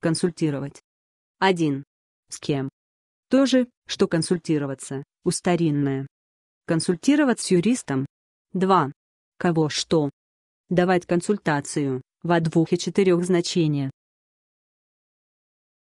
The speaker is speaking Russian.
Консультировать. 1. С кем? То же, что консультироваться, у старинное. Консультировать с юристом. 2. Кого что? Давать консультацию, во двух и четырех значениях.